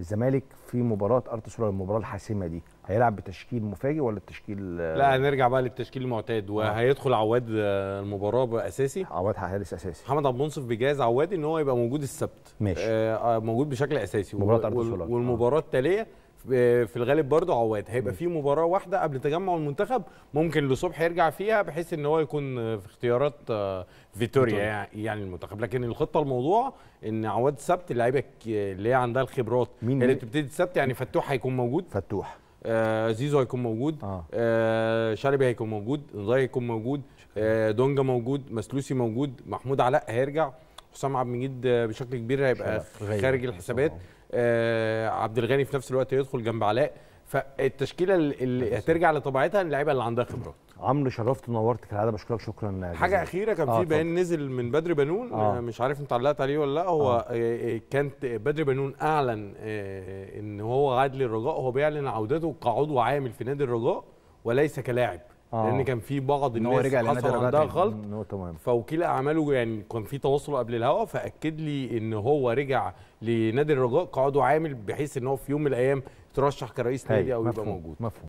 الزمالك في مباراه ارتسول المباراه الحاسمه دي هيلعب بتشكيل مفاجئ ولا التشكيل لا هنرجع بقى للتشكيل المعتاد وهيدخل عواد آه، المباراه باساسي عواد حارس اساسي محمد عبد المنصف بيجهز عواد ان هو يبقى موجود السبت ماشي آه, آه، موجود بشكل اساسي مباراه ارتسول والمباراه التاليه في الغالب برضه عواد هيبقى في مباراه واحده قبل تجمع المنتخب ممكن لصبح يرجع فيها بحيث ان هو يكون في اختيارات آه، فيتوريا يعني،, يعني المنتخب لكن الخطه الموضوع ان عواد سبت اللعيبه اللي هي عندها الخبرات مين اللي بتبتدي السبت يعني فتوح هيكون موجود فتوح آه زيزو هيكون موجود آه. آه شلبي هيكون موجود نضاي هيكون موجود آه دونجا موجود مسلوسي موجود محمود علاء هيرجع حسام عبد المجيد بشكل كبير هيبقى خارج الحسابات آه عبد الغني في نفس الوقت يدخل جنب علاء فالتشكيله اللي هترجع لطبيعتها اللعيبه اللي عندها خبرات عمرو شرفت ونورت كالعاده بشكرك شكرا جزيلا. حاجه اخيره كان آه في بيان نزل من بدر بنون آه. آه. مش عارف انت علقت عليه ولا لا هو آه. آه،, آه، كانت بدر بنون اعلن ان هو عاد للرجاء هو بيعلن عودته كعضو عامل في نادي الرجاء وليس كلاعب آه. لان كان في بعض الناس رجع حصل عندها غلط نقطه مهمه فوكيل اعماله يعني كان في تواصل قبل الهواء فاكد لي ان هو رجع لنادي الرجاء قعده عامل بحيث ان هو في يوم من الايام يترشح كرئيس نادي طيب، او يبقى موجود مفهوم